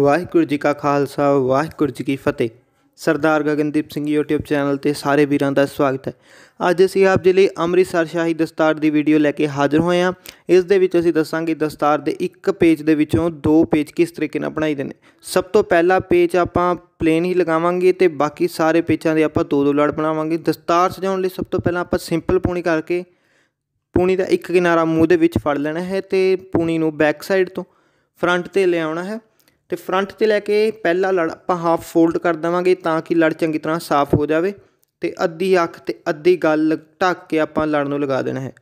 ਵਾਹਿਗੁਰੂ ਜੀ ਕਾ ਖਾਲਸਾ ਵਾਹਿਗੁਰੂ ਜੀ ਕੀ ਫਤਿਹ ਸਰਦਾਰ ਗਗਨਦੀਪ ਸਿੰਘ YouTube ਚੈਨਲ ਤੇ ਸਾਰੇ ਵੀਰਾਂ ਦਾ ਸਵਾਗਤ ਹੈ ਅੱਜ ਅਸੀਂ ਆਪ ਜੀ ਲਈ ਅੰਮ੍ਰਿਤਸਰ ਸ਼ਾਹੀ ਦਸਤਾਰ ਦੀ ਵੀਡੀਓ ਲੈ ਕੇ ਹਾਜ਼ਰ ਹੋਏ ਹਾਂ ਇਸ ਦੇ ਵਿੱਚ ਅਸੀਂ ਦੱਸਾਂਗੇ ਦਸਤਾਰ ਦੇ ਇੱਕ ਪੇਜ ਦੇ ਵਿੱਚੋਂ ਦੋ ਪੇਜ ਕਿਸ ਤਰੀਕੇ ਨਾਲ ਬਣਾਈ ਨੇ ਸਭ ਤੋਂ ਪਹਿਲਾ ਪੇਜ ਆਪਾਂ ਪਲੇਨ ਹੀ ਲਗਾਵਾਂਗੇ ਤੇ ਬਾਕੀ ਸਾਰੇ ਪੇਜਾਂ ਦੇ ਆਪਾਂ ਦੋ ਦੋ ਲੜ ਬਣਾਵਾਂਗੇ ਦਸਤਾਰ ਸਜਾਉਣ ਲਈ ਸਭ ਤੋਂ ਪਹਿਲਾਂ ਆਪਾਂ ਸਿੰਪਲ ਪੂਣੀ ਕਰਕੇ ਪੂਣੀ ਦਾ ਇੱਕ ਕਿਨਾਰਾ ਮੂੰਹ ਦੇ ਵਿੱਚ ਫੜ ਲੈਣਾ ਹੈ ਤੇ ਪੂਣੀ ਨੂੰ ਬੈਕ ਸਾਈਡ ਤੋਂ ਫਰੰਟ ਤੇ ਲਿਆਉਣਾ ਹੈ ਤੇ ਫਰੰਟ ਤੇ ਲੈ ਕੇ ਪਹਿਲਾ ਲੜ ਆਪਾਂ ਹਾਫ ਫੋਲਡ ਕਰ ਦਵਾਂਗੇ ਤਾਂ ਕਿ ਲੜ ਚੰਗੀ ਤਰ੍ਹਾਂ ਸਾਫ਼ ਹੋ ਜਾਵੇ ਤੇ ਅੱਧੀ ਅੱਖ ਤੇ ਅੱਧੀ ਗੱਲ ਢੱਕ ਕੇ ਆਪਾਂ ਲੜ ਨੂੰ ਲਗਾ ਦੇਣਾ ਹੈ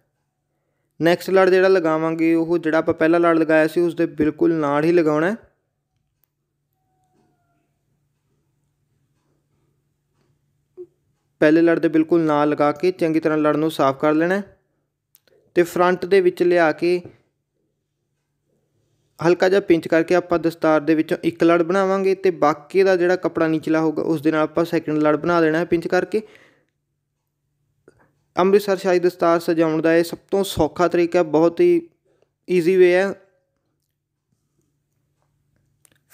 ਨੈਕਸਟ ਲੜ ਜਿਹੜਾ ਲਗਾਵਾਂਗੇ ਉਹ ਜਿਹੜਾ ਆਪਾਂ ਪਹਿਲਾ ਲੜ ਲਗਾਇਆ ਸੀ ਉਸ ਦੇ ਬਿਲਕੁਲ ਨਾਲ ਹੀ ਲਗਾਉਣਾ ਹੈ ਪਹਿਲੇ ਲੜ ਦੇ ਬਿਲਕੁਲ ਨਾਲ ਲਗਾ ਕੇ ਚੰਗੀ ਤਰ੍ਹਾਂ ਲੜ ਨੂੰ ਸਾਫ਼ ਕਰ ਲੈਣਾ ਤੇ ਫਰੰਟ ਦੇ ਵਿੱਚ ਲਿਆ ਕੇ ਹਲਕਾ ਜਿਹਾ ਪਿੰਚ ਕਰਕੇ ਆਪਾਂ ਦਸਤਾਰ ਦੇ ਵਿੱਚੋਂ ਇੱਕ ਲੜ ਬਣਾਵਾਂਗੇ ਤੇ ਬਾਕੀ ਦਾ ਜਿਹੜਾ ਕਪੜਾ ਨੀਚਲਾ ਹੋਊਗਾ ਉਸ ਦੇ ਨਾਲ ਆਪਾਂ ਸੈਕਿੰਡ ਲੜ ਬਣਾ ਦੇਣਾ ਹੈ ਪਿੰਚ ਕਰਕੇ ਅੰਮ੍ਰਿਤਸਰ ਸ਼ਾਹੀ ਦਸਤਾਰ ਸਜਾਉਣ ਦਾ ਇਹ ਸਭ ਤੋਂ ਸੌਖਾ ਤਰੀਕਾ ਬਹੁਤ ਹੀ ਈਜ਼ੀ ਵੇ ਹੈ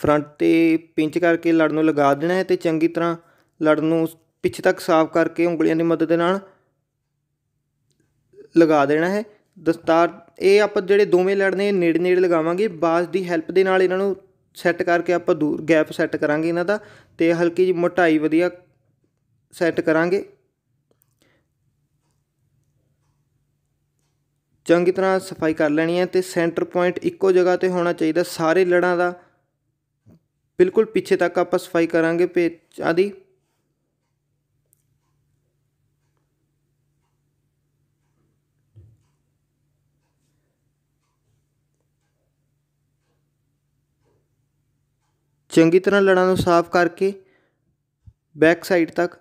ਫਰੰਟ ਤੇ ਪਿੰਚ ਕਰਕੇ ਲੜ ਨੂੰ ਲਗਾ ਦੇਣਾ ਹੈ ਤੇ ਚੰਗੀ ਤਰ੍ਹਾਂ ਲੜ ਨੂੰ ਪਿੱਛੇ ਤੱਕ ਸਾਫ਼ ਕਰਕੇ ਉਂਗਲੀਆਂ ਦੀ ਮਦਦ ਨਾਲ ਲਗਾ ਦੇਣਾ ਹੈ ਦਸਤਾਰ ਇਹ ਆਪਾਂ ਜਿਹੜੇ ਦੋਵੇਂ ਲੜ ਨੇ ਨੇੜੇ ਨੇੜੇ ਲਗਾਵਾਂਗੇ ਬਾਸ ਦੀ ਹੈਲਪ ਦੇ ਨਾਲ ਇਹਨਾਂ ਨੂੰ ਸੈੱਟ ਕਰਕੇ ਆਪਾਂ ਦੂਰ ਗੈਪ ਸੈੱਟ ਕਰਾਂਗੇ ਇਹਨਾਂ ਦਾ ਤੇ ਹਲਕੀ ਜਿਹੀ ਮੋਟਾਈ ਵਧੀਆ ਸੈੱਟ ਕਰਾਂਗੇ ਚੰਗੀ ਤਰ੍ਹਾਂ ਸਫਾਈ ਕਰ ਲੈਣੀ ਹੈ ਤੇ ਸੈਂਟਰ ਪੁਆਇੰਟ ਇੱਕੋ ਜਗ੍ਹਾ ਤੇ ਹੋਣਾ ਚਾਹੀਦਾ ਸਾਰੇ ਲੜਾਂ ਦਾ ਬਿਲਕੁਲ ਪਿੱਛੇ ਤੱਕ ਆਪਾਂ ਸਫਾਈ ਕਰਾਂਗੇ ਪੇ ਆਦੀ ਚੰਗੀ ਤਰ੍ਹਾਂ ਲੜਾਂ ਨੂੰ ਸਾਫ਼ ਕਰਕੇ ਬੈਕ ਸਾਈਡ ਤੱਕ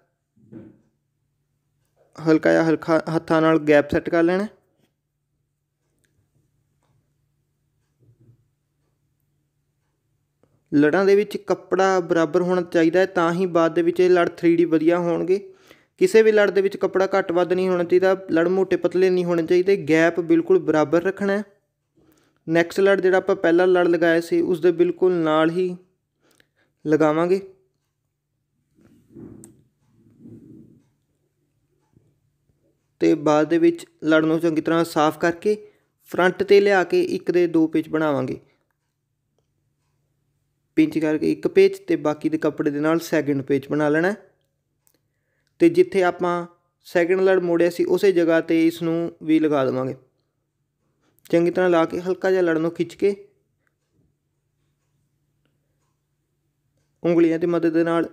ਹਲਕਾ ਜਾਂ ਹਲਕਾ ਹੱਥਾਂ ਨਾਲ ਗੈਪ ਸੈੱਟ ਕਰ ਲੈਣਾ ਲੜਾਂ ਦੇ ਵਿੱਚ ਕੱਪੜਾ ਬਰਾਬਰ ਹੋਣਾ ਚਾਹੀਦਾ ਹੈ ਤਾਂ ਹੀ ਬਾਅਦ ਦੇ ਵਿੱਚ ਇਹ ਲੜ 3D ਵਧੀਆ ਹੋਣਗੇ ਕਿਸੇ ਵੀ ਲੜ ਦੇ ਵਿੱਚ ਕੱਪੜਾ ਘੱਟ ਵੱਧ ਨਹੀਂ ਹੋਣਾ ਚਾਹੀਦਾ ਲੜ ਮੋਟੇ ਪਤਲੇ ਨਹੀਂ ਹੋਣੇ ਚਾਹੀਦੇ ਗੈਪ ਬਿਲਕੁਲ ਬਰਾਬਰ ਰੱਖਣਾ ਹੈ ਨੈਕਸਟ ਲੜ ਜਿਹੜਾ ਆਪਾਂ ਪਹਿਲਾਂ ਲੜ ਲਗਾਇਆ ਸੀ ਉਸ ਦੇ ਬਿਲਕੁਲ ਨਾਲ ਹੀ ਲਗਾਵਾਂਗੇ ਤੇ ਬਾਅਦ ਦੇ ਵਿੱਚ ਲੜ ਨੂੰ ਚੰਗੀ ਤਰ੍ਹਾਂ ਸਾਫ਼ ਕਰਕੇ ਫਰੰਟ ਤੇ ਲਿਆ ਕੇ ਇੱਕ ਦੇ ਦੋ ਪੇਚ ਬਣਾਵਾਂਗੇ ਪਿੰਚ ਕਰਕੇ ਇੱਕ ਪੇਚ ਤੇ ਬਾਕੀ ਦੇ ਕੱਪੜੇ ਦੇ ਨਾਲ ਸੈਕਿੰਡ ਪੇਚ ਬਣਾ ਲੈਣਾ ਤੇ ਜਿੱਥੇ ਆਪਾਂ ਸੈਕਿੰਡ ਲੜ ਮੋੜਿਆ ਸੀ ਉਸੇ ਜਗ੍ਹਾ ਤੇ ਇਸ ਨੂੰ ਵੀ ਲਗਾ ਦੇਵਾਂਗੇ ਚੰਗੀ ਤਰ੍ਹਾਂ ਲਾ ਕੇ ਹਲਕਾ ਜਿਹਾ ਲੜ ਨੂੰ ਖਿੱਚ ਕੇ ਉਂਗਲੀਆਂ ਦੀ ਮਦਦ ਦੇ ਨਾਲ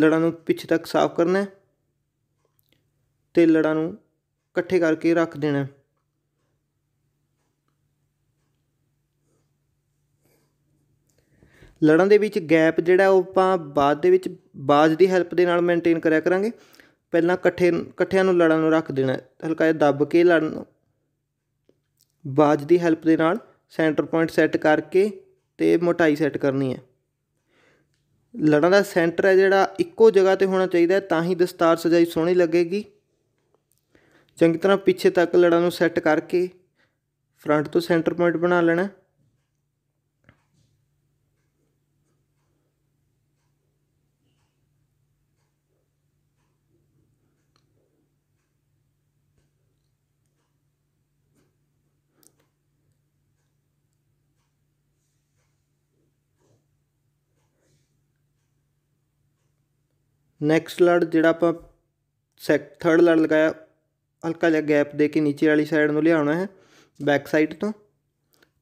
ਲੜਾਂ ਨੂੰ ਪਿੱਛੇ ਤੱਕ ਸਾਫ਼ ਕਰਨਾ ਤੇ ਲੜਾਂ ਨੂੰ ਇਕੱਠੇ ਕਰਕੇ ਰੱਖ ਦੇਣਾ ਲੜਾਂ ਦੇ ਵਿੱਚ ਗੈਪ ਜਿਹੜਾ ਉਹ ਆਪਾਂ ਬਾਅਦ ਦੇ ਵਿੱਚ ਬਾਜ ਦੀ ਹੈਲਪ ਦੇ ਨਾਲ ਮੇਨਟੇਨ ਕਰਿਆ ਕਰਾਂਗੇ ਪਹਿਲਾਂ ਇਕੱਠੇ ਇਕੱਠਿਆਂ ਨੂੰ ਲੜਾਂ ਨੂੰ ਰੱਖ ਦੇਣਾ ਹਲਕਾ ਜਿਹਾ ਦੱਬ ਕੇ ਲੜਨ ਬਾਜ ਦੀ ਹੈਲਪ ਦੇ ਨਾਲ ਸੈਂਟਰ ਪੁਆਇੰਟ ਸੈੱਟ ਕਰਕੇ ਤੇ ਮੋਟਾਈ ਸੈੱਟ ਕਰਨੀ ਹੈ ਲੜਾਂ ਦਾ ਸੈਂਟਰ ਹੈ ਜਿਹੜਾ ਇੱਕੋ ਜਗ੍ਹਾ ਤੇ ਹੋਣਾ ਚਾਹੀਦਾ ਤਾਂ ਹੀ ਦਸਤਾਰ ਸਜਾਈ ਸੋਹਣੀ ਲੱਗੇਗੀ ਚੰਗੀ ਤਰ੍ਹਾਂ ਪਿੱਛੇ ਤੱਕ ਲੜਾਂ ਨੂੰ ਸੈੱਟ ਕਰਕੇ ਫਰੰਟ ਤੋਂ ਸੈਂਟਰ ਪੁਆਇੰਟ ਬਣਾ ਲੈਣਾ ਨੈਕਸਟ ਲੜ ਜਿਹੜਾ ਆਪਾਂ ਸੈਕ ਥਰਡ ਲੜ ਲਗਾਇਆ ਹਲਕਾ ਜਿਹਾ ਗੈਪ ਦੇ ਕੇ ਨੀਚੇ ਵਾਲੀ ਸਾਈਡ ਨੂੰ ਲਿਆਉਣਾ ਹੈ ਬੈਕ ਸਾਈਡ ਤੋਂ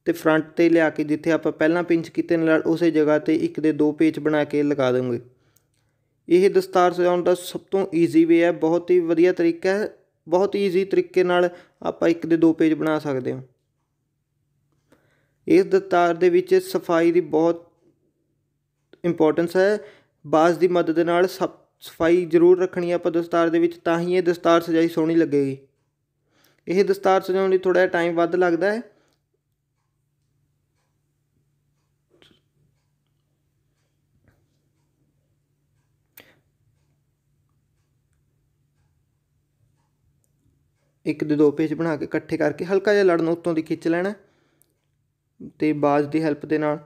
ਤੇ ਫਰੰਟ ਤੇ ਲਿਆ ਕੇ ਜਿੱਥੇ ਆਪਾਂ ਪਹਿਲਾਂ ਪਿੰਚ ਕੀਤੇ ਨੇ ਲੜ ਉਸੇ ਜਗ੍ਹਾ ਤੇ ਇੱਕ ਦੇ ਦੋ ਪੇਚ ਬਣਾ ਕੇ ਲਗਾ ਦੇਵਾਂਗੇ ਇਹ ਦਸਤਾਰ ਸਜਾਉਣ ਦਾ ਸਭ ਤੋਂ ਈਜ਼ੀ ਵੇ ਹੈ ਬਹੁਤ ਹੀ ਵਧੀਆ ਤਰੀਕਾ ਹੈ ਬਹੁਤ ਈਜ਼ੀ ਤਰੀਕੇ ਨਾਲ ਆਪਾਂ ਇੱਕ ਦੇ ਦੋ ਪੇਜ ਬਣਾ ਸਕਦੇ ਹਾਂ ਇਸ ਦਸਤਾਰ ਦੇ ਵਿੱਚ ਸਫਾਈ ਦੀ ਬਹੁਤ ਇੰਪੋਰਟੈਂਸ ਹੈ ਬਾਜ਼ ਦੀ ਮਦਦ ਨਾਲ ਸਭ ਸਫਾਈ ਜ਼ਰੂਰ ਰੱਖਣੀ ਆਪਾਂ ਦਸਤਾਰ ਦੇ ਵਿੱਚ ਤਾਂ ਹੀ ਇਹ ਦਸਤਾਰ ਸਜਾਈ ਸੋਹਣੀ ਲੱਗੇਗੀ ਇਹ ਦਸਤਾਰ ਸਜਾਉਣ ਲਈ ਥੋੜਾ ਟਾਈਮ ਵੱਧ ਲੱਗਦਾ ਹੈ ਇੱਕ ਦੇ ਦੋ ਪੇਜ ਬਣਾ ਕੇ ਇਕੱਠੇ ਕਰਕੇ ਹਲਕਾ ਜਿਹਾ ਲੜਨ ਉੱਤੋਂ ਦੀ ਖਿੱਚ ਲੈਣਾ ਤੇ ਬਾਜ਼ ਦੀ ਹੈਲਪ ਦੇ ਨਾਲ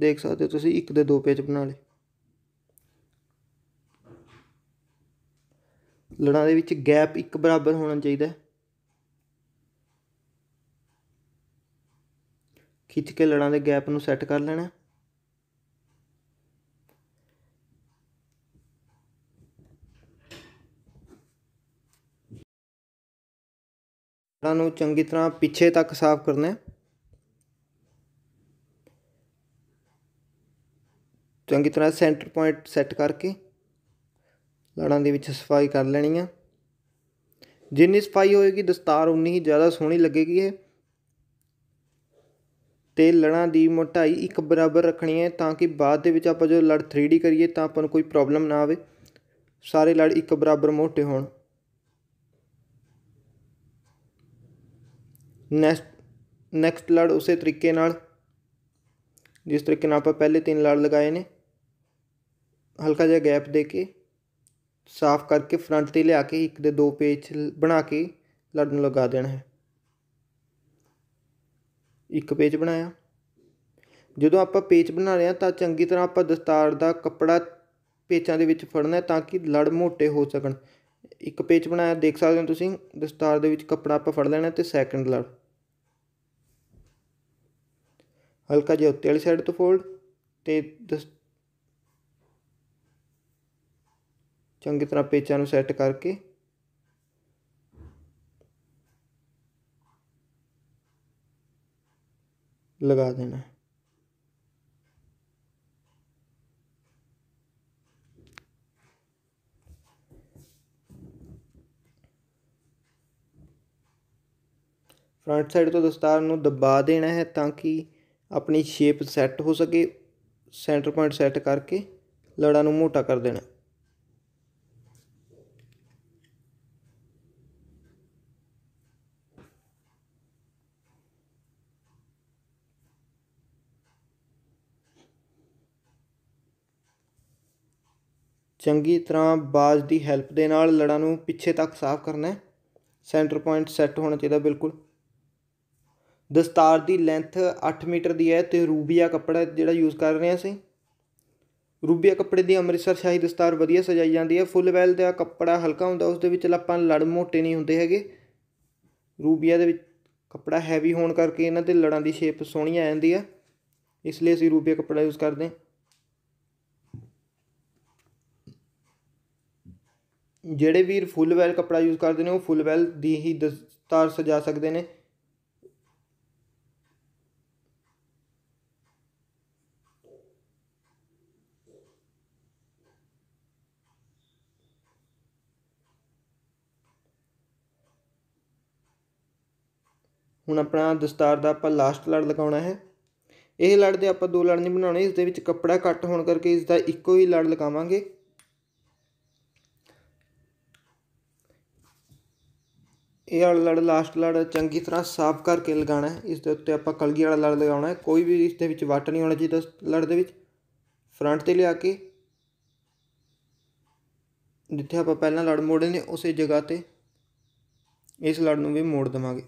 ਦੇਖ ਸਕਦੇ ਹੋ ਤੁਸੀਂ ਇੱਕ ਦੇ ਦੋ ਪੇਜ ਬਣਾ ਲਏ ਲੜਾਂ ਦੇ ਵਿੱਚ ਗੈਪ ਇੱਕ ਬਰਾਬਰ ਹੋਣਾ ਚਾਹੀਦਾ ਖਿੱਚ ਕੇ ਲੜਾਂ ਦੇ ਗੈਪ ਨੂੰ ਸੈੱਟ ਕਰ ਲੈਣਾ ਲੜਾਂ ਨੂੰ ਚੰਗੀ ਤਰ੍ਹਾਂ ਪਿੱਛੇ ਤੱਕ ਸਾਫ਼ ਕਰਨਾ ਹੈ ਚੰਗੀ ਤਰ੍ਹਾਂ ਸੈਂਟਰ ਪੁਆਇੰਟ ਸੈੱਟ ਕਰਕੇ ਲੜਾਂ ਦੇ ਵਿੱਚ ਸਫਾਈ ਕਰ ਲੈਣੀ ਆ ਜਿੰਨੀ ਸਫਾਈ ਹੋਏਗੀ ਦਸਤਾਰ ਉਨੀ ਹੀ ਜ਼ਿਆਦਾ ਸੋਹਣੀ ਲੱਗੇਗੀ ਇਹ ਤੇ ਲੜਾਂ ਦੀ ਮੋਟਾਈ ਇੱਕ ਬਰਾਬਰ ਰੱਖਣੀ ਹੈ ਤਾਂ ਕਿ ਬਾਅਦ ਦੇ ਵਿੱਚ ਆਪਾਂ ਜਦੋਂ ਲੜ 3D ਕਰੀਏ ਤਾਂ ਆਪਾਂ ਨੂੰ ਕੋਈ ਪ੍ਰੋਬਲਮ ਨਾ ਆਵੇ ਸਾਰੇ ਲੜ ਇੱਕ ਬਰਾਬਰ ਮੋਟੇ ਹੋਣ ਨੈਕਸਟ ਨੈਕਸਟ ਲੜ ਉਸੇ ਤਰੀਕੇ ਨਾਲ ਜਿਸ ਤਰੀਕੇ ਨਾਲ ਆਪਾਂ ਪਹਿਲੇ ਤਿੰਨ ਲੜ ਲਗਾਏ ਨੇ ਹਲਕਾ ਜਿਹਾ ਗੈਪ ਦੇ ਕੇ ਸਾਫ਼ ਕਰਕੇ ਫਰੰਟ 'ਤੇ ਲਿਆ ਕੇ ਇੱਕ ਦੇ ਦੋ ਪੇਚ ਬਣਾ ਕੇ ਲੜਨ ਲਗਾ ਦੇਣਾ ਹੈ ਇੱਕ ਪੇਚ ਬਣਾਇਆ ਜਦੋਂ ਆਪਾਂ ਪੇਚ ਬਣਾ ਰਹੇ ਹਾਂ ਤਾਂ ਚੰਗੀ ਤਰ੍ਹਾਂ ਆਪਾਂ ਦਸਤਾਰ ਦਾ ਕੱਪੜਾ ਪੇਚਾਂ ਦੇ ਵਿੱਚ ਫੜਨਾ ਹੈ ਤਾਂ ਕਿ ਲੜ ਮੋਟੇ ਹੋ ਸਕਣ ਇੱਕ ਪੇਚ ਬਣਾਇਆ ਦੇਖ ਸਕਦੇ ਹੋ ਤੁਸੀਂ ਦਸਤਾਰ ਦੇ ਵਿੱਚ ਕੱਪੜਾ ਆਪਾਂ ਫੜ ਲੈਣਾ ਤੇ ਸੈਕੰਡ ਲੜ ਹਲਕਾ ਜਿਹਾ ਉੱਤੇ ਵਾਲੀ ਸਾਈਡ ਤੋਂ ਫੋਲਡ ਤੇ ਦਸ ਚੰਗੀ ਤਰ੍ਹਾਂ ਪੇਚਾਂ ਨੂੰ ਸੈੱਟ ਕਰਕੇ ਲਗਾ ਦੇਣਾ ਫਰੰਟ ਸਾਈਡ ਤੋਂ ਦਸਤਾਰ ਨੂੰ ਦਬਾ ਦੇਣਾ ਹੈ ਤਾਂ ਕਿ ਆਪਣੀ ਸ਼ੇਪ ਸੈੱਟ ਹੋ ਸਕੇ ਸੈਂਟਰ ਪੁਆਇੰਟ ਸੈੱਟ ਕਰਕੇ ਲੜਾ ਨੂੰ ਮੋਟਾ ਕਰ ਦੇਣਾ ਚੰਗੀ ਤਰ੍ਹਾਂ ਬਾਜ਼ ਦੀ ਹੈਲਪ ਦੇ ਨਾਲ ਲੜਾਂ ਨੂੰ ਪਿੱਛੇ ਤੱਕ ਸਾਫ਼ ਕਰਨਾ ਹੈ ਸੈਂਟਰ ਪੁਆਇੰਟ ਸੈੱਟ ਹੋਣਾ ਚਾਹੀਦਾ ਬਿਲਕੁਲ ਦਸਤਾਰ ਦੀ ਲੈਂਥ 8 ਮੀਟਰ ਦੀ ਹੈ ਤੇ ਰੂਬੀਆ ਕੱਪੜਾ ਜਿਹੜਾ ਯੂਜ਼ ਕਰ ਰਹੇ ਹਾਂ ਅਸੀਂ ਰੂਬੀਆ ਕੱਪੜੇ ਦੀ ਅੰਮ੍ਰਿਤਸਰ ਸ਼ਾਹੀ ਦਸਤਾਰ ਵਧੀਆ ਸਜਾਈ ਜਾਂਦੀ ਹੈ ਫੁੱਲ ਵੈਲ ਦਾ ਕੱਪੜਾ ਹਲਕਾ ਹੁੰਦਾ ਉਸ ਦੇ ਵਿੱਚ ਲੱਪਾਂ ਲੜ ਮੋਟੇ ਨਹੀਂ ਹੁੰਦੇ ਹੈਗੇ ਰੂਬੀਆ ਦੇ ਵਿੱਚ ਕੱਪੜਾ ਹੈਵੀ ਹੋਣ ਕਰਕੇ ਇਹਨਾਂ ਤੇ ਲੜਾਂ ਦੀ ਸ਼ੇਪ ਸੋਹਣੀ ਆ ਜਾਂਦੀ ਹੈ ਇਸ ਲਈ ਅਸੀਂ ਰੂਬੀਆ ਕੱਪੜਾ ਯੂਜ਼ ਕਰਦੇ ਹਾਂ ਜਿਹੜੇ ਵੀਰ ਫੁੱਲ ਵੈਲ ਕੱਪੜਾ ਯੂਜ਼ ਕਰਦੇ ਨੇ ਉਹ ਫੁੱਲ ਵੈਲ ਦੀ ਹੀ ਦਸਤਾਰ ਸਜਾ ਸਕਦੇ ਨੇ ਹੁਣ ਆਪਣਾ ਦਸਤਾਰ ਦਾ ਆਪਾਂ ਲਾਸਟ ਲੜ ਲਗਾਉਣਾ ਹੈ ਇਹ ਲੜ ਦੇ ਆਪਾਂ ਦੋ ਲੜ ਨਹੀਂ ਬਣਾਉਣੇ ਇਸ ਦੇ ਵਿੱਚ ਕੱਪੜਾ ਕੱਟ ਹੋਣ ਕਰਕੇ ਇਸ ਦਾ ਇੱਕੋ ਹੀ ਲੜ ਲਗਾਵਾਂਗੇ ਇਹ ਵਾਲਾ ਲੜ ਲਾਸਟ ਲੜ ਚੰਗੀ ਤਰ੍ਹਾਂ ਸਾਫ਼ ਕਰਕੇ ਲਗਾਉਣਾ ਹੈ ਇਸ ਦੇ ਉੱਤੇ ਆਪਾਂ ਕਲਗੀ ਵਾਲਾ ਲੜ ਲਗਾਉਣਾ ਹੈ ਕੋਈ ਵੀ ਇਸ ਦੇ ਵਿੱਚ ਵੱਟ ਨਹੀਂ ਹੋਣਾ ਚਾਹੀਦਾ ਲੜ ਦੇ ਵਿੱਚ ਫਰੰਟ ਤੇ ਲਿਆ ਕੇ ਜਿੱਥੇ ਆਪਾਂ ਪਹਿਲਾਂ ਲੜ ਮੋੜੇ ਨੇ ਉਸੇ ਜਗ੍ਹਾ ਤੇ ਇਸ ਲੜ ਨੂੰ ਵੀ ਮੋੜ ਦਵਾਂਗੇ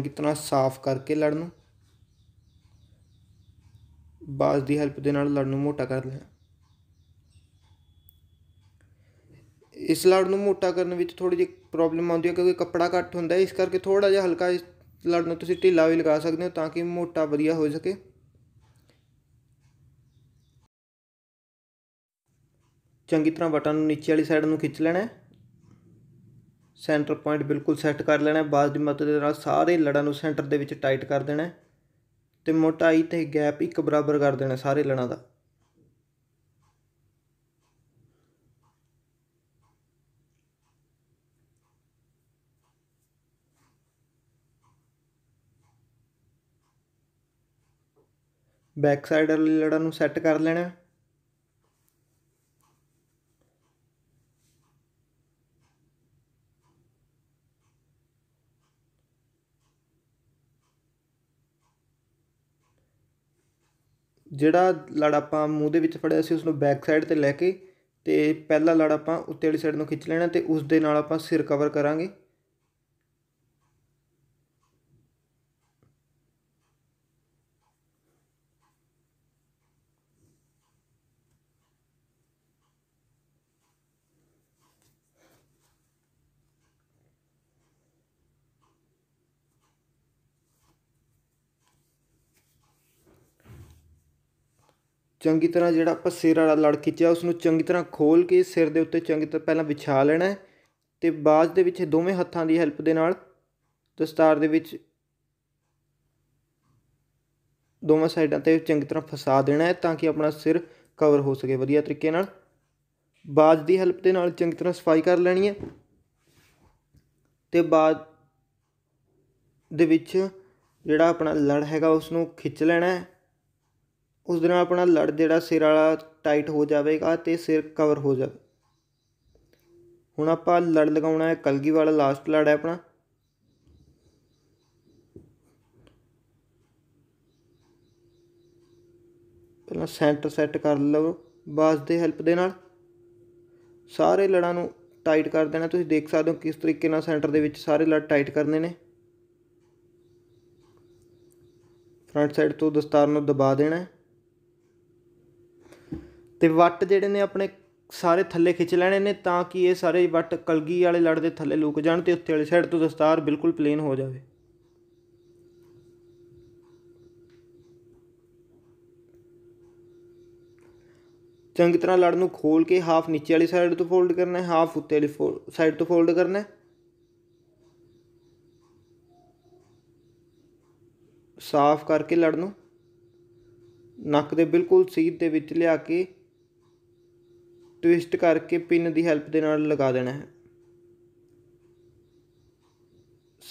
ਚੰਗੀ ਤਰ੍ਹਾਂ ਸਾਫ਼ ਕਰਕੇ ਲੜਨ ਨੂੰ ਬਾਜ਼ ਦੀ ਹੈਲਪ ਦੇ ਨਾਲ ਲੜਨ ਨੂੰ ਮੋਟਾ ਕਰ ਲੈ ਇਸ ਲੜ ਨੂੰ ਮੋਟਾ ਕਰਨ ਵਿੱਚ ਥੋੜੀ ਜਿਹੀ ਪ੍ਰੋਬਲਮ ਆਉਂਦੀ ਹੈ ਕਿਉਂਕਿ ਕੱਪੜਾ ਘੱਟ ਹੁੰਦਾ ਹੈ ਇਸ ਕਰਕੇ ਥੋੜਾ ਜਿਹਾ ਹਲਕਾ ਇਸ ਲੜ ਨੂੰ ਤੁਸੀਂ ਢਿੱਲਾ ਵੀ ਲਗਾ ਸਕਦੇ ਹੋ ਤਾਂ ਕਿ ਮੋਟਾ ਵਧੀਆ ਹੋ ਸਕੇ ਚੰਗੀ ਤਰ੍ਹਾਂ ਬਟਨ ਨੂੰ ਨੀਚੇ ਵਾਲੀ ਸਾਈਡ ਨੂੰ ਖਿੱਚ ਲੈਣਾ ਹੈ ਸੈਂਟਰ ਪੁਆਇੰਟ ਬਿਲਕੁਲ ਸੈੱਟ ਕਰ ਲੈਣਾ ਬਾਜ਼ ਦੀ ਮਦਦ ਦੇ ਨਾਲ ਸਾਰੇ ਲੜਾਂ ਨੂੰ ਸੈਂਟਰ ਦੇ ਵਿੱਚ ਟਾਈਟ ਕਰ ਦੇਣਾ ਤੇ ਮੋਟਾਈ ਤੇ ਗੈਪ ਇੱਕ ਬਰਾਬਰ ਕਰ ਦੇਣਾ ਸਾਰੇ ਲੜਾਂ ਦਾ ਬੈਕ ਸਾਈਡ ਵਾਲੀ ਲੜਾਂ ਨੂੰ ਸੈੱਟ ਕਰ ਲੈਣਾ ਜਿਹੜਾ ਲੜ ਆਪਾਂ ਮੂੰਹ ਦੇ ਵਿੱਚ ਫੜਿਆ ਸੀ ਉਸ ਨੂੰ ਬੈਕ ਸਾਈਡ 'ਤੇ ਲੈ ਕੇ ਤੇ ਪਹਿਲਾ ਲੜ ਆਪਾਂ ਉੱਤੇ ਵਾਲੀ ਸਾਈਡ ਨੂੰ ਖਿੱਚ ਲੈਣਾ ਤੇ ਉਸ ਦੇ ਨਾਲ ਆਪਾਂ ਸਿਰ ਕਵਰ ਕਰਾਂਗੇ ਚੰਗੀ ਤਰ੍ਹਾਂ ਜਿਹੜਾ ਆਪਾਂ ਸਿਰ ਵਾਲਾ ਲੜ ਖਿੱਚਿਆ ਉਸ ਨੂੰ ਚੰਗੀ ਤਰ੍ਹਾਂ ਖੋਲ ਕੇ ਸਿਰ ਦੇ ਉੱਤੇ ਚੰਗੀ ਤਰ੍ਹਾਂ ਪਹਿਲਾਂ ਵਿਛਾ ਲੈਣਾ ਤੇ ਬਾਅਦ ਦੇ ਵਿੱਚ ਦੋਵੇਂ ਹੱਥਾਂ ਦੀ ਹੈਲਪ ਦੇ ਨਾਲ ਦਸਤਾਰ ਦੇ ਵਿੱਚ ਦੋਵਾਂ ਸਾਈਡਾਂ ਤੇ ਚੰਗੀ ਤਰ੍ਹਾਂ ਫਸਾ ਦੇਣਾ ਹੈ ਤਾਂ ਕਿ ਆਪਣਾ ਸਿਰ ਕਵਰ ਹੋ ਸਕੇ ਵਧੀਆ ਤਰੀਕੇ ਨਾਲ ਬਾਜ ਦੀ ਹੈਲਪ ਦੇ ਨਾਲ ਚੰਗੀ ਤਰ੍ਹਾਂ ਸਫਾਈ ਕਰ ਲੈਣੀ ਹੈ ਤੇ ਬਾਅਦ ਦੇ ਵਿੱਚ ਜਿਹੜਾ ਆਪਣਾ ਲੜ ਹੈਗਾ ਉਸ ਨੂੰ ਖਿੱਚ ਲੈਣਾ ਹੈ ਉਸ ਦਿਨ ਆਪਣਾ ਲੜ ਜਿਹੜਾ ਸਿਰ ਵਾਲਾ ਟਾਈਟ ਹੋ ਜਾਵੇਗਾ ਤੇ ਸਿਰ ਕਵਰ ਹੋ ਜਾਵੇ ਹੁਣ ਆਪਾਂ ਲੜ ਲਗਾਉਣਾ ਹੈ ਕਲਗੀ ਵਾਲਾ ਲਾਸਟ ਲੜ ਹੈ ਆਪਣਾ ਪਹਿਲਾਂ ਸੈਂਟਰ ਸੈੱਟ ਕਰ ਲਓ ਬਾਸ ਦੇ ਹੈਲਪ ਦੇ ਨਾਲ ਸਾਰੇ ਲੜਾਂ ਨੂੰ ਟਾਈਟ ਕਰ ਦੇਣਾ ਤੁਸੀਂ ਦੇਖ ਸਕਦੇ ਹੋ ਕਿਸ ਤਰੀਕੇ ਨਾਲ ਸੈਂਟਰ ਦੇ ਵਿੱਚ ਸਾਰੇ ਲੜ ਟਾਈਟ ਕਰਨੇ ਨੇ ਫਰੰਟ ਸਾਈਡ ਤੋਂ ਦਸਤਾਰ ਨੂੰ ਦਬਾ ਦੇਣਾ ਤੇ ਵੱਟ ਜਿਹੜੇ ਨੇ ਆਪਣੇ ਸਾਰੇ ਥੱਲੇ ਖਿੱਚ ਲੈਣੇ ਨੇ ਤਾਂ ਕਿ ਇਹ ਸਾਰੇ ਵੱਟ ਕਲਗੀ ਵਾਲੇ ਲੜ ਦੇ ਥੱਲੇ ਲੁਕ ਜਾਣ ਤੇ ਉੱਤੇ ਵਾਲੀ ਸਾਈਡ ਤੋਂ ਦਸਤਾਰ ਬਿਲਕੁਲ ਪਲੇਨ ਹੋ ਜਾਵੇ ਚੰਗੀ ਤਰ੍ਹਾਂ ਲੜ ਨੂੰ ਖੋਲ ਕੇ ਹਾਫ ਨੀਚੇ ਵਾਲੀ ਸਾਈਡ ਤੋਂ ਫੋਲਡ ਕਰਨਾ ਹੈ ਹਾਫ ਉੱਤੇ ਵਾਲੀ ਸਾਈਡ ਤੋਂ ਫੋਲਡ ਕਰਨਾ ਹੈ ਸਾਫ਼ ਕਰਕੇ ਲੜ ਨੂੰ ਨੱਕ ਦੇ ਬਿਲਕੁਲ ਸੀਧ ਦੇ ਵਿੱਚ ਲਿਆ ਕੇ ਟਵਿਸਟ ਕਰਕੇ ਪਿੰਨ ਦੀ ਹੈਲਪ ਦੇ ਨਾਲ ਲਗਾ ਦੇਣਾ ਹੈ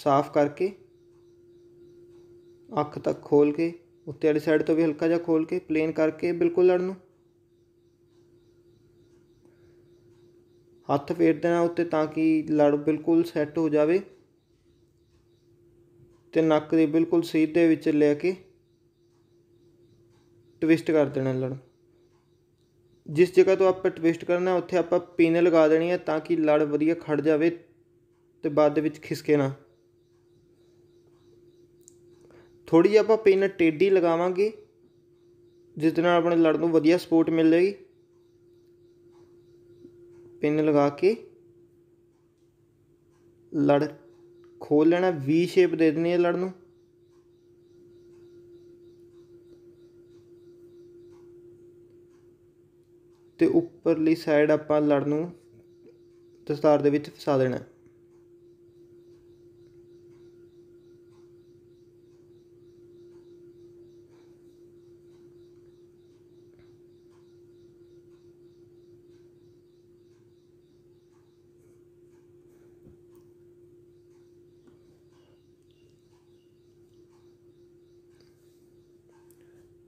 ਸਾਫ਼ ਕਰਕੇ ਅੱਖ ਤੱਕ ਖੋਲ ਕੇ ਉੱਤੇ ਵਾਲੀ ਸਾਈਡ ਤੋਂ ਵੀ ਹਲਕਾ ਜਿਹਾ ਖੋਲ ਕੇ ਪਲੇਨ ਕਰਕੇ ਬਿਲਕੁਲ ਲੜ ਨੂੰ ਹੱਥ ਫੇਰ ਦੇਣਾ ਉੱਤੇ ਤਾਂ ਕਿ ਲੜ ਬਿਲਕੁਲ ਸੈੱਟ ਹੋ ਜਾਵੇ ਤੇ ਨੱਕ ਦੇ ਬਿਲਕੁਲ ਸਿੱਧੇ ਵਿੱਚ ਲੈ ਕੇ ਟਵਿਸਟ ਕਰ ਦੇਣਾ ਲੜ ਜਿਸ ਜਗ੍ਹਾ ਤੋਂ ਆਪਾਂ ਟਵਿਸਟ ਕਰਨਾ ਉੱਥੇ ਆਪਾਂ ਪਿੰਨ ਲਗਾ ਦੇਣੀ ਹੈ ਤਾਂ ਕਿ ਲੜ ਵਧੀਆ ਖੜ ਜਾਵੇ ਤੇ ਬਾਅਦ ਦੇ ਵਿੱਚ ਖਿਸਕੇ ਨਾ ਥੋੜੀ ਜਿਹੀ ਆਪਾਂ ਪਿੰਨ ਟੇਢੀ ਲਗਾਵਾਂਗੇ ਜਿਸ ਨਾਲ ਆਪਣੇ ਲੜ ਨੂੰ ਵਧੀਆ ਸਪੋਰਟ ਮਿਲ ਜਾਏਗੀ ਪਿੰਨ ਲਗਾ ਕੇ ਲੜ ਖੋਲ ਲੈਣਾ ਵੀ ਸ਼ੇਪ ਦੇ ਦੇਣੀ ਹੈ ਲੜ ਨੂੰ ਤੇ ਉੱਪਰਲੀ ਸਾਈਡ ਆਪਾਂ ਲੜ ਨੂੰ ਦਸਤਾਰ ਦੇ ਵਿੱਚ ਫਸਾ ਦੇਣਾ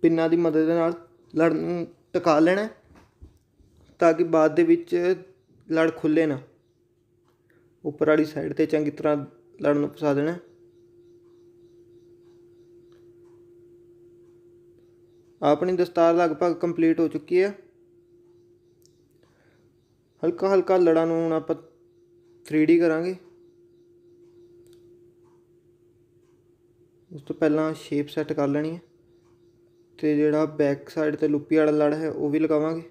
ਪਿੰਨਾਂ ਦੀ ਮਦਦ ਦੇ ਨਾਲ ਲੜ ਨੂੰ ਟਿਕਾ ਲੈਣਾ ਤਾਂ ਕਿ ਬਾਅਦ ਦੇ ਵਿੱਚ ਲੜ ਖੁੱਲੇ ਨਾ ਉੱਪਰ ਵਾਲੀ ਸਾਈਡ 'ਤੇ ਚੰਗੀ ਤਰ੍ਹਾਂ ਲੜ ਨੂੰ ਫਸਾ ਦੇਣਾ ਆਪਣੀ ਦਸਤਾਰ ਲਗਭਗ ਕੰਪਲੀਟ ਹੋ ਚੁੱਕੀ ਹੈ ਹਲਕਾ ਹਲਕਾ ਲੜਾ ਨੂੰ ਹੁਣ ਆਪਾਂ 3D ਕਰਾਂਗੇ ਉਸ ਤੋਂ ਪਹਿਲਾਂ ਸ਼ੇਪ ਸੈੱਟ ਕਰ ਲੈਣੀ ਹੈ ਤੇ ਜਿਹੜਾ ਬੈਕ ਸਾਈਡ ਤੇ ਲੁੱਪੀ ਵਾਲਾ ਲੜ ਹੈ ਉਹ ਵੀ ਲਗਾਵਾਂਗੇ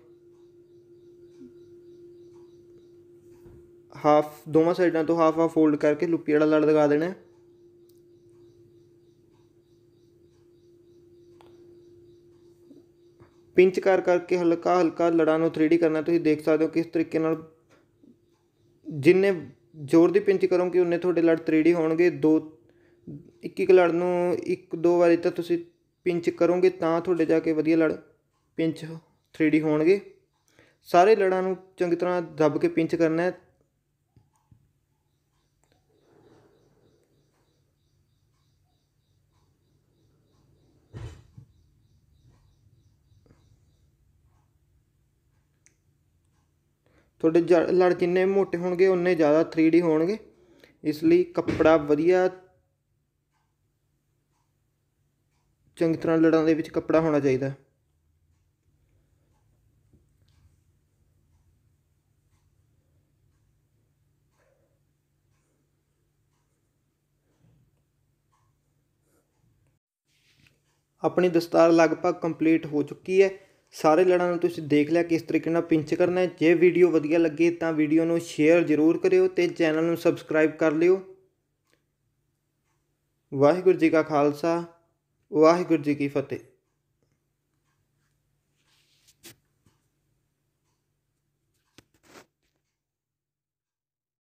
ਹਾਫ ਦੋਵਾਂ ਸਾਈਡਾਂ ਤੋਂ ਹਾਫ ਹਾਫ ਫੋਲਡ ਕਰਕੇ ਲੁੱਪੀ ਵਾਲਾ ਲੜ ਲਗਾ ਦੇਣਾ ਪਿੰਚ ਕਰ ਕਰਕੇ ਹਲਕਾ ਹਲਕਾ ਲੜਾਂ ਨੂੰ 3D ਕਰਨਾ ਤੁਸੀਂ ਦੇਖ ਸਕਦੇ ਹੋ ਕਿਸ ਤਰੀਕੇ ਨਾਲ ਜਿੰਨੇ ਜ਼ੋਰ ਦੀ ਪਿੰਚ ਕਰੋਗੇ ਉਹਨੇ ਤੁਹਾਡੇ ਲੜ 3D ਹੋਣਗੇ ਦੋ ਇੱਕ ਇੱਕ ਲੜ ਨੂੰ ਇੱਕ ਦੋ ਵਾਰੀ ਤਾਂ ਤੁਸੀਂ ਪਿੰਚ ਕਰੋਗੇ ਤਾਂ ਤੁਹਾਡੇ ਜਾ ਕੇ ਵਧੀਆ ਲੜ ਪਿੰਚ 3D ਹੋਣਗੇ ਸਾਰੇ ਲੜਾਂ ਨੂੰ ਚੰਗੀ ਤਰ੍ਹਾਂ ਦੱਬ ਕੇ ਪਿੰਚ ਕਰਨਾ ਹੈ ਤੁਹਾਡੇ ਲੜ ਜਿੰਨੇ ਮੋਟੇ ਹੋਣਗੇ ਉਨੇ ਜ਼ਿਆਦਾ 3D ਹੋਣਗੇ ਇਸ ਲਈ ਕੱਪੜਾ ਵਧੀਆ ਚੰਗੀ ਤਰ੍ਹਾਂ ਲੜਾਂ ਦੇ ਵਿੱਚ ਕੱਪੜਾ ਹੋਣਾ ਚਾਹੀਦਾ ਆਪਣੀ ਦਸਤਾਰ ਲਗਭਗ ਕੰਪਲੀਟ ਹੋ ਚੁੱਕੀ ਹੈ ਸਾਰੇ ਲੜਾਂ ਨੂੰ ਤੁਸੀਂ ਦੇਖ ਲਿਆ ਕਿਸ ਤਰੀਕੇ ਨਾਲ ਪਿੰਚ ਕਰਨਾ ਹੈ ਜੇ ਵੀਡੀਓ ਵਧੀਆ ਲੱਗੇ ਤਾਂ ਵੀਡੀਓ ਨੂੰ ਸ਼ੇਅਰ ਜ਼ਰੂਰ ਕਰਿਓ ਤੇ ਚੈਨਲ ਨੂੰ ਸਬਸਕ੍ਰਾਈਬ ਕਰ ਲਿਓ ਵਾਹਿਗੁਰੂ ਜੀ ਕਾ ਖਾਲਸਾ ਵਾਹਿਗੁਰੂ ਜੀ ਕੀ ਫਤਿਹ